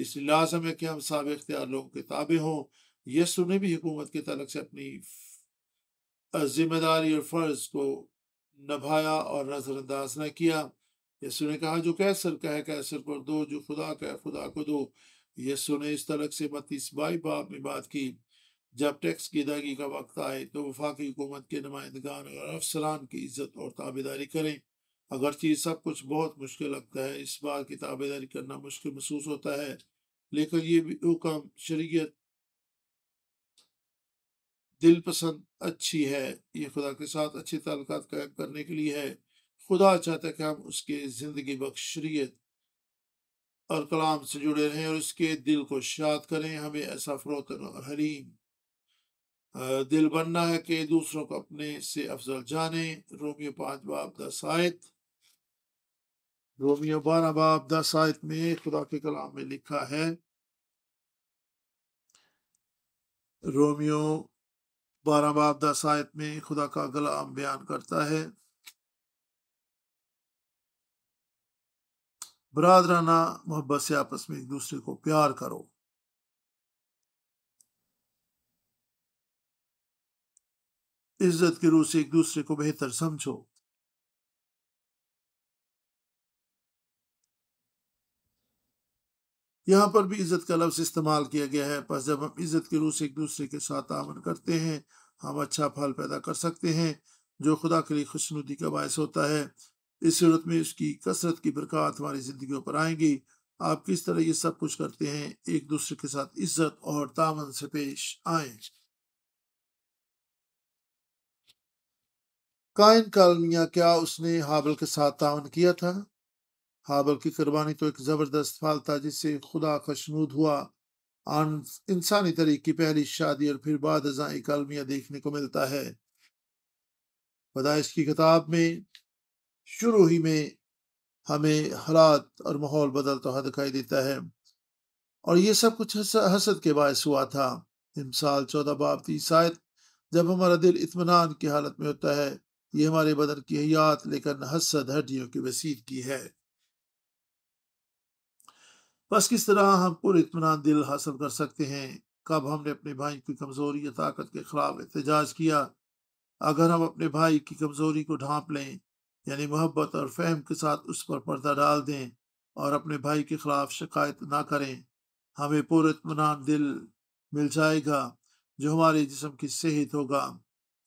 Speaker 1: इसलिए लाजम है कि हम सब इख्तियार लोगों के ताबे हों यसु ने भी हुकूमत के तलक से अपनी जिम्मेदारी और फ़र्ज़ को नभाया और नज़रअंदाज न किया यसु ने कहा जो कैसर का है कैसर पर दो जो खुदा का है खुदा को दो यसु ने इस तरह से बत्तीस बाई बाप में बात की जब टैक्स की अदायगी का वक्त आए तो वफाकी हुकूमत के नुमाइंदगान और अफसरान की इज्जत और ताबेदारी करें अगर चीज सब कुछ बहुत मुश्किल लगता है इस बात की ताबेदारी करना मुश्किल महसूस होता है लेकिन ये भी हुक्म शरीयत दिल पसंद अच्छी है ये खुदा के साथ अच्छे तल्क कायम करने के लिए है खुदा चाहता है कि हम उसके ज़िंदगी बख्शरीत और कलाम से जुड़े रहें और उसके दिल को शाद करें हमें ऐसा फरोतन और हरीम दिल बनना है कि दूसरों को अपने से अफजल जाने रोमियो पाँच बाप दस आयत रोमियो बारह बाप दस आयत में खुदा के कलाम में लिखा है रोमियो बारह बाप दस आयत में खुदा का कलाम बयान करता है बरादराना मोहब्बत से आपस में एक दूसरे को प्यार करो इज्जत के रूह से एक दूसरे को बेहतर समझो यहां पर भी इज्जत का लफ्ज इस्तेमाल किया गया है बस जब हम इज्जत के रूह से एक दूसरे के साथ आमन करते हैं हम अच्छा फल पैदा कर सकते हैं जो खुदा के लिए खुशनुदी का बायस होता है इस सूरत में उसकी कसरत की बरकत हमारी जिंदगी पर आएंगी आप किस तरह ये सब कुछ करते हैं एक दूसरे के साथ इज्जत और तावन से पेश आए कायन कालमिया क्या उसने हाबल के साथ तावन किया था हाबल की कुर्बानी तो एक जबरदस्त फाल था जिससे खुदा खशनूद हुआ इंसानी तरीक की पहली शादी और फिर बाद कालमिया देखने को मिलता है पदाइश की किताब में शुरू ही में हमें हालात और माहौल बदलता तो हुआ हाँ दिखाई देता है और ये सब कुछ हसद के बायस हुआ था हिमसाल चौदह बाब थी शायद जब हमारा दिल इतमान की हालत में होता है ये हमारे बदन की हयात लेकिन हसद हड्डियों की वसीत की है बस किस तरह हम पूरे इतमान दिल हासिल कर सकते हैं कब हमने अपने भाई की कमजोरी या ताकत के खिलाफ एहतजाज किया अगर हम अपने भाई की कमजोरी को ढांप लें यानी मोहब्बत और फहम के साथ उस पर पर्दा डाल दें और अपने भाई के खिलाफ शिकायत ना करें हमें पुरतमनान दिल मिल जाएगा जो हमारे जिसम की सेहत होगा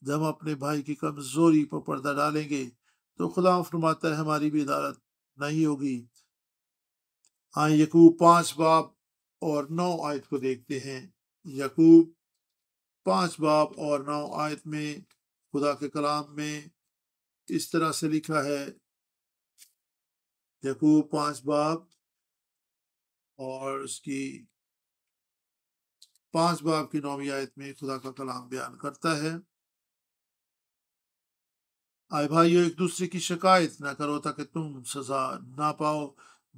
Speaker 1: जब हम अपने भाई की कमज़ोरी पर पर्दा डालेंगे तो खुदा फरमाता है हमारी भी अदालत नहीं होगी हाँ यकूब पाँच बाप और नौ आयत को देखते हैं यकूब पाँच बाप और नौ आयत में खुदा के कलाम में इस तरह से लिखा है यकूब पांच बाब और उसकी पांच बाब की नौवीं आयत में खुदा का कलाम बयान करता है आए भाइयों एक दूसरे की शिकायत ना करो ताकि तुम सजा ना पाओ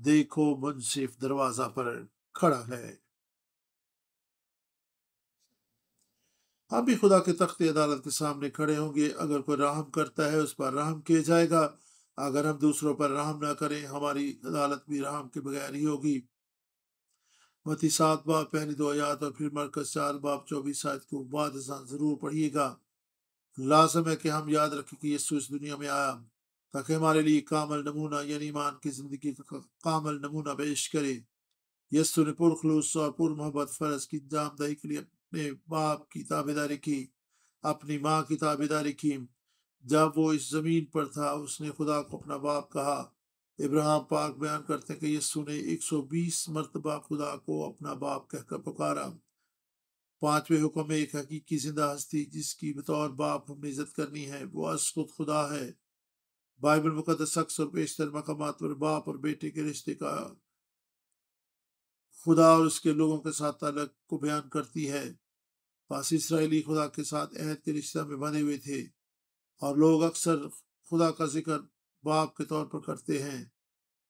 Speaker 1: देखो मुनसिफ दरवाजा पर खड़ा है हम भी खुदा के तख्त अदालत के सामने खड़े होंगे अगर कोई राहम करता है उस पर राहम किया जाएगा अगर हम दूसरों पर राहम ना करें हमारी अदालत भी राहम के बगैर ही होगी मती सात बाप पहली दो आयात और फिर मरकज चार बाप चौबीस आयत को बाद जरूर पढ़िएगा लाजम है कि हम याद रखें कि यस्सु इस दुनिया में आया ताकि हमारे लिए कामल नमूना यानी ईमान की जिंदगी का कामल नमूना पेश करे यस्सु ने पुरखलूस और पुर मोहब्बत फर्ज की जामदही के लिए अपने बाप की ताबेदारी की अपनी माँ की ताबेदारी की जब वो इस ज़मीन पर था उसने खुदा को अपना बाप कहा इब्राहिम पाक बयान करते हैं कि यस्सु ने 120 मरतबा खुदा को अपना बाप कहकर पुकारा पांचवें हुक्म में एक हकीकी जिंदा हस्ती जिसकी बतौर बाप हमने इज्जत करनी है वो अस खुद खुदा है बाइबल मुकदस अक्स और बेशतर मकाम पर बाप और बेटे के रिश्ते का खुदा और उसके लोगों के साथ ताल्लक को बयान करती है पास इसराइली खुदा के साथ अहद के रिश्ते में बने हुए थे और लोग अक्सर खुदा का जिक्र बाप के तौर पर करते हैं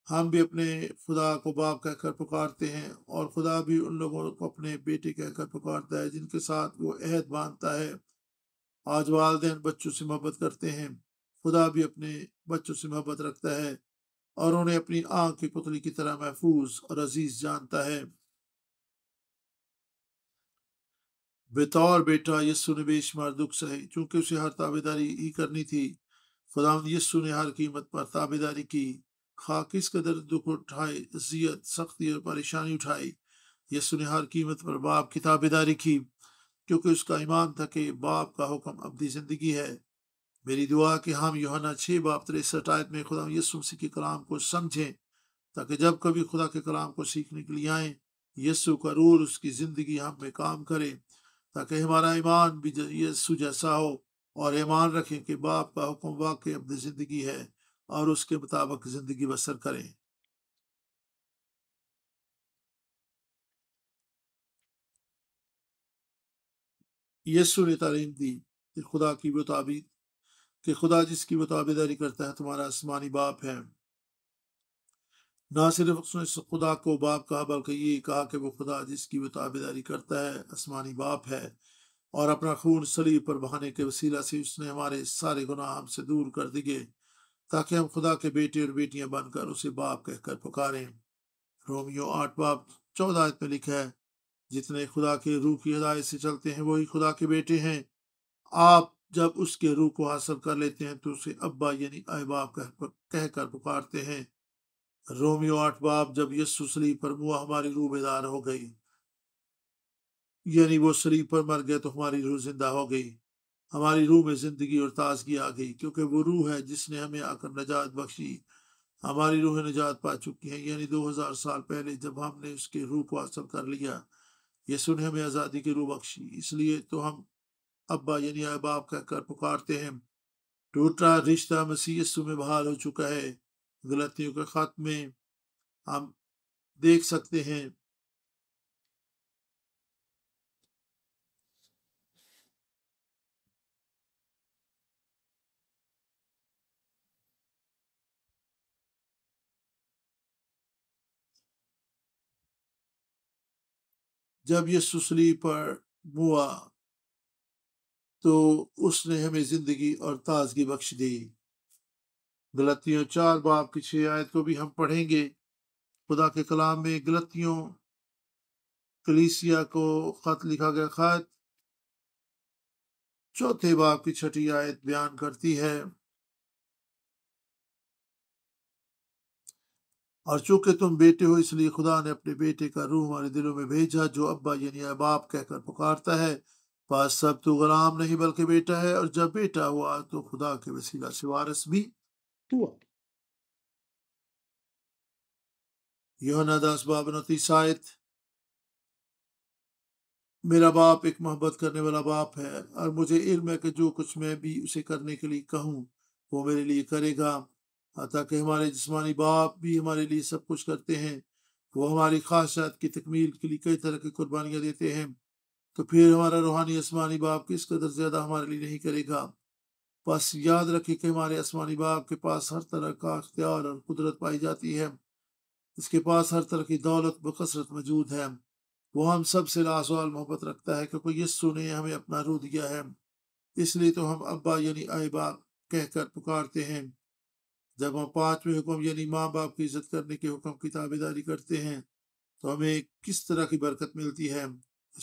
Speaker 1: हम भी अपने खुदा को बाप कहकर पुकारते हैं और खुदा भी उन लोगों को अपने बेटे कहकर पुकारता है जिनके साथ वो अहद बांधता है आज वालदे बच्चों से मोहब्बत करते हैं खुदा भी अपने बच्चों से मोहब्बत रखता है और उन्हें अपनी आँख की पुतली की तरह महफूज और अजीज जानता है बेतौर बेटा यस्सु ने बेशुमार दुख सहे चूंकि उसे हर ताबेदारी ही करनी थी खुदा यस्सु ने हर कीमत पर ताबेदारी की खा किस कदर दुख उठाए अजियत सख्ती और परेशानी उठाई यस्सु ने हर कीमत पर बाप की ताबेदारी की क्योंकि उसका ईमान था कि बाप का हुक्म अबदी जिंदगी है मेरी दुआ कि हम योहाना छः बाप तिरसठ आयत में खुदा यस्सु मसीह के कलाम को समझें ताकि जब कभी खुदा के कलाम को सीखने के लिए आए यस्सु का रूर उसकी ज़िंदगी हम में काम करें ताकि हमारा ईमान भी यस्सु जैसा हो और ईमान रखें कि बाप का हुक्म वाकई अपनी ज़िंदगी है और उसके मुताबिक ज़िंदगी बसर करें यस्सु ने तालीम दी कि खुदा की मुताबिक कि खुदा जिसकी मुताबिदारी करता है तुम्हारा आसमानी बाप है ना सिर्फ उसने इस खुदा को बाप कहा बल्कि ये कहा कि वो खुदा जिसकी वो ताबेदारी करता है आसमानी बाप है और अपना खून सलीब पर बहाने के वसीला से उसने हमारे सारे गुनाह हमसे दूर कर दिए ताकि हम खुदा के बेटे और बेटियाँ बनकर उसे बाप कहकर पुकारें रोमियो आठ बाप चौदह आयत में लिखा है जितने खुदा के रूह की हदायत से चलते हैं वही खुदा के बेटे हैं आप जब उसके रूह को हासिल कर लेते हैं तो उसे अब्बा यानी अहबाब कहकर पुकारते हैं रोमियो आठ बाप जब यस्सु सलीब पर मुआ हमारी रूह बेदार हो गई यानी वो सलीब पर मर गए तो हमारी रूह जिंदा हो गई हमारी रूह में जिंदगी और ताजगी आ गई क्योंकि वो रूह है जिसने हमें आकर नजात बख्शी हमारी रूह निजात पा चुकी है यानी 2000 साल पहले जब हमने उसके रूह को हासिल कर लिया यसु ने हमें आज़ादी की रूह बख्शी इसलिए तो हम अब्बा यानी अहबाब कहकर पुकारते हैं टूटा रिश्ता मसीह यसु में बहाल हो चुका है गलतियों के खात्मे हम देख सकते हैं जब ये सुसली पर मुआ तो उसने हमें जिंदगी और ताजगी बख्श दी गलतियों चार बाप की छह आयत को भी हम पढ़ेंगे खुदा के कलाम में गलतियों कलीसिया को खत लिखा गया खत चौथे बाप की छठी आयत बयान करती है और चूंकि तुम बेटे हो इसलिए खुदा ने अपने बेटे का रूह हमारे दिलों में भेजा जो अब्बा यानी बाप कहकर पुकारता है पास सब तो गुलाम नहीं बल्कि बेटा है और जब बेटा हुआ तो खुदा के वसीला से वारस भी tua. योना दास बाब उनतीस मेरा बाप एक मोहब्बत करने वाला बाप है और मुझे इल्म है कि जो कुछ मैं भी उसे करने के लिए कहूँ वो मेरे लिए करेगा ताकि हमारे जिस्मानी बाप भी हमारे लिए सब कुछ करते हैं वो हमारी खासियत की तकमील के लिए कई तरह की कुर्बानियाँ देते हैं तो फिर हमारा रूहानी आसमानी बाप किस कदर ज़्यादा हमारे लिए नहीं करेगा बस याद रखें कि हमारे आसमानी बाप के पास हर तरह का अख्तियार और कुदरत पाई जाती है इसके पास हर तरह की दौलत बकसरत मौजूद है वो हम सब से लाजवाल मोहब्बत रखता है क्योंकि यस्सु ने हमें अपना रू दिया है इसलिए तो हम अब्बा यानी आए कहकर पुकारते हैं जब हम पाँचवें हुक्म यानी माँ बाप की इज्जत करने के हुक्म की ताबेदारी करते हैं तो हमें किस तरह की बरकत मिलती है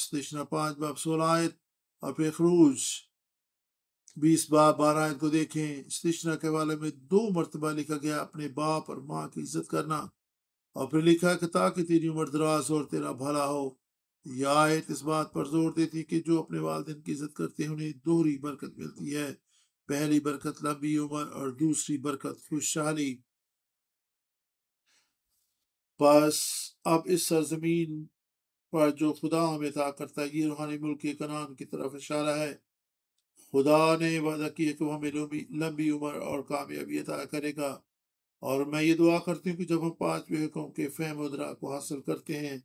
Speaker 1: स्टेशन पाँच बाप सोलायत और फिर खरूज बीस बार बारह आयत को देखें सृष्णा के वाले में दो मरतबा लिखा गया अपने बाप और माँ की इज्जत करना और फिर लिखा कि ताकि तेरी उम्र दराज और तेरा भला हो यह आयत इस बात पर जोर देती है कि जो अपने वालदेन की इज्जत करते हैं उन्हें दोहरी बरकत मिलती है पहली बरकत लंबी उम्र और दूसरी बरकत खुशहाली बस अब इस सरजमीन पर जो खुदा हमें था करता है ये रूहानी मुल्क के कनान की तरफ इशारा है खुदा ने वादा किया कि वह हमें लंबी लंबी उम्र और कामयाबी अदा करेगा और मैं ये दुआ करती हूँ कि जब हम पाँच हुक्म के फहम उदरा को हासिल करते हैं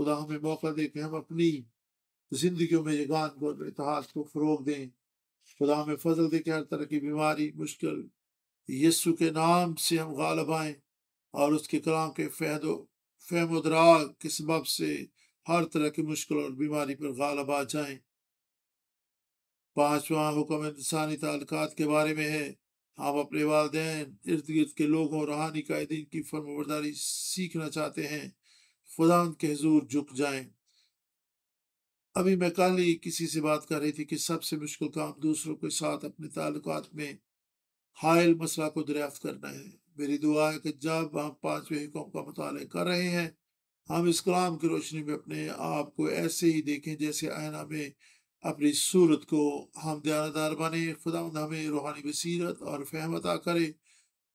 Speaker 1: खुदा हमें मौका दे कि हम अपनी जिंदगी में गान को इतिहास को फ़रोग दें खुदा हमें फजल दे कि हर तरह की बीमारी मुश्किल यस्सु के नाम से हम गालब आएँ और उसके कलाम के फहदो फहम उदरा के सबब से हर तरह की मुश्किल और बीमारी पर गालब आ जाएँ पांचवा हुक्म इंसानी ताल्लुकात के बारे में है आप अपने वालदे इर्द गिर्द के लोगों और रूहानी कायदीन की फर्मबरदारी सीखना चाहते हैं खुदा उनके हजूर झुक जाए अभी मैं कल ही किसी से बात कर रही थी कि सबसे मुश्किल काम दूसरों के साथ अपने ताल्लुक में हायल मसला को दरियाफ्त करना है मेरी दुआ है कि जब हम पाँचवें हुक्म का मुताल कर रहे हैं हम इस कलाम की रोशनी में अपने आप को ऐसे ही देखें जैसे आयना में अपनी सूरत को हम दयादार बने खुदा हमें रूहानी बसीरत और फहम करें करे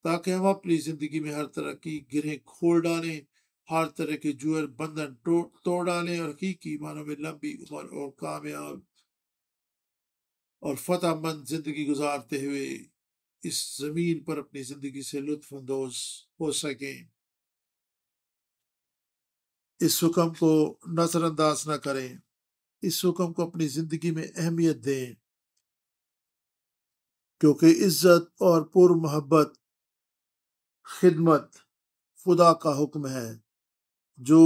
Speaker 1: ताकि हम अपनी ज़िंदगी में हर तरह की गिरें खोल डालें हर तरह के जुअर बंधन तोड़ डालें और हकीकी मानों में लंबी उम्र और कामयाब और मंद ज़िंदगी गुजारते हुए इस ज़मीन पर अपनी ज़िंदगी से लुत्फानंदोज हो सकें इस हुक्म को नजरअंदाज न करें इस हुक्म को अपनी जिंदगी में अहमियत दें क्योंकि इज्जत और पुर मोहब्बत खिदमत खुदा का हुक्म है जो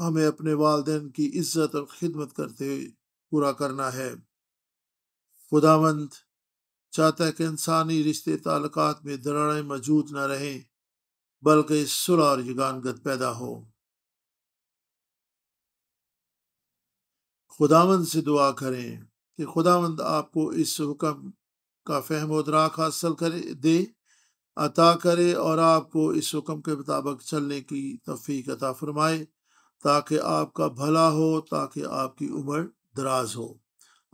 Speaker 1: हमें अपने वालदेन की इज्जत और खिदमत करते पूरा करना है खुदावंद चाहता है कि इंसानी रिश्ते ताल्लुक में दरारें मौजूद न रहें बल्कि सुलह और युगानगत पैदा हो खुदावंद से दुआ करें कि खुदावंद आपको इस हुक्म का फहम उदराक हासिल करे दे अता करे और आपको इस हुक्म के मुताबिक चलने की तफीक अता फरमाए ताकि आपका भला हो ताकि आपकी उम्र दराज हो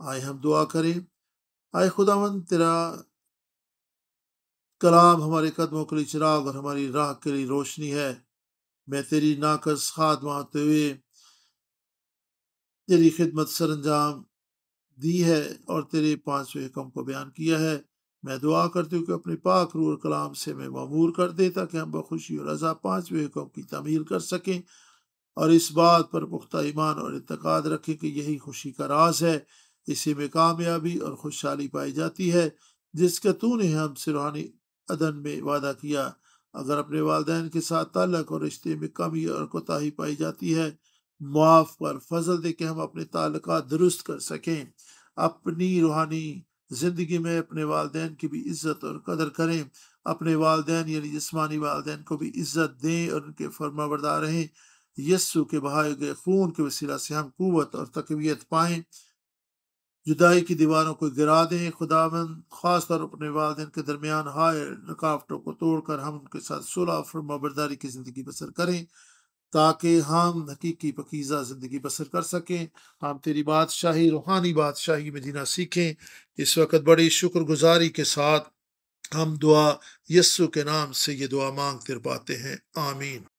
Speaker 1: आए हम दुआ करें आए खुदावंद तेरा कलाम हमारे कदमों के लिए चिराग और हमारी राह के लिए रोशनी है मैं तेरी नाकस खादमा मानते हुए तेरी खिदमत सर अंजाम दी है और तेरे पाँचवें हुक्म को बयान किया है मैं दुआ करती हूँ कि अपने पाक रूर कलाम से मैं ममूर कर दे ताकि हम बखुशी और रजा पाँचवें हुक्म की तमीर कर सकें और इस बात पर पुख्ता ईमान और इतकाद रखें कि यही खुशी का राज है इसी में कामयाबी और खुशहाली पाई जाती है जिसका ने हम रूहानी अदन में वादा किया अगर अपने वालदेन के साथ तलक और रिश्ते में कमी और कोताही पाई जाती है मुआफ़ पर फजल दे के हम अपने ताल्लुक दुरुस्त कर सकें अपनी रूहानी ज़िंदगी में अपने वालदे की भी इज़्ज़त और कदर करें अपने वालदे यानी जिसमानी वाले को भी इज़्ज़त दें और उनके फर्मा बरदार रहें यस्सु के बहाए गए खून के वसीला से हम कुत और तकवीत पाए जुदाई की दीवारों को गिरा दें खुदावन ख़ास तौर अपने वाले के दरमियान हाय रुकावटों को तोड़कर हम उनके साथ सुलह फर्मा बरदारी की ज़िंदगी बसर करें ताकि हम हकीकी पकीज़ा ज़िंदगी बसर कर सकें हम तेरी बादशाही रूहानी बादशाही में जीना सीखें इस वक्त बड़ी शुक्रगुजारी के साथ हम दुआ यस्सु के नाम से ये दुआ मांगते पाते हैं आमीन